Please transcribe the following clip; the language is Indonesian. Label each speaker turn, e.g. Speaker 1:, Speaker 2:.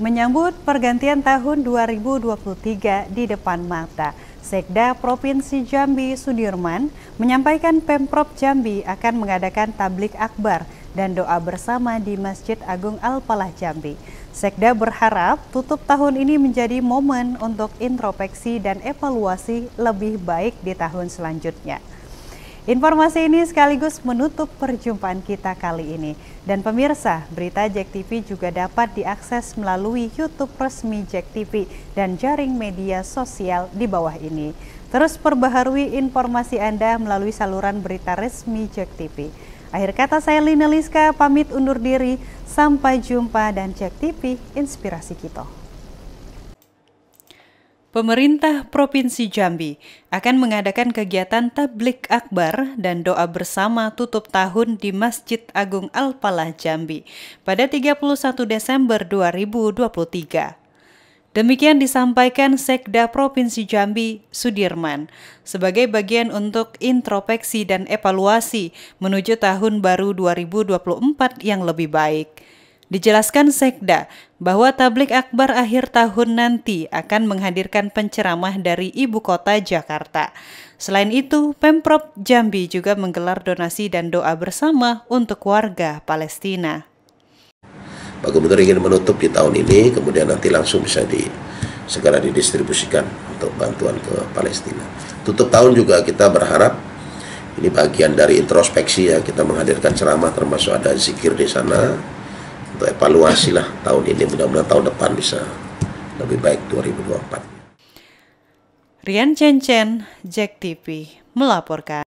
Speaker 1: menyambut pergantian tahun 2023 di depan mata. Sekda Provinsi Jambi Sudirman menyampaikan Pemprov Jambi akan mengadakan tablik akbar dan doa bersama di Masjid Agung al Palah Jambi. Sekda berharap tutup tahun ini menjadi momen untuk introspeksi dan evaluasi lebih baik di tahun selanjutnya. Informasi ini sekaligus menutup perjumpaan kita kali ini. Dan pemirsa, berita Jack TV juga dapat diakses melalui YouTube resmi Jack TV dan jaring media sosial di bawah ini. Terus perbaharui informasi Anda melalui saluran berita resmi Jack TV. Akhir kata saya Lina Liska, pamit undur diri. Sampai jumpa dan Jack TV, inspirasi kita. Pemerintah Provinsi Jambi akan mengadakan kegiatan tablik akbar dan doa bersama tutup tahun di Masjid Agung al Palah Jambi pada 31 Desember 2023. Demikian disampaikan Sekda Provinsi Jambi, Sudirman, sebagai bagian untuk introspeksi dan evaluasi menuju tahun baru 2024 yang lebih baik. Dijelaskan Sekda bahwa tablik akbar akhir tahun nanti akan menghadirkan penceramah dari ibu kota Jakarta. Selain itu, Pemprov Jambi juga menggelar donasi dan doa bersama untuk warga Palestina.
Speaker 2: Pak Gubernur ingin menutup di tahun ini, kemudian nanti langsung bisa di segera didistribusikan untuk bantuan ke Palestina. Tutup tahun juga kita berharap ini bagian dari introspeksi ya kita menghadirkan ceramah termasuk ada zikir di sana untuk evaluasi lah tahun ini mudah-mudahan tahun depan bisa lebih baik 2024.
Speaker 1: Rian Cencen, Jack TV melaporkan.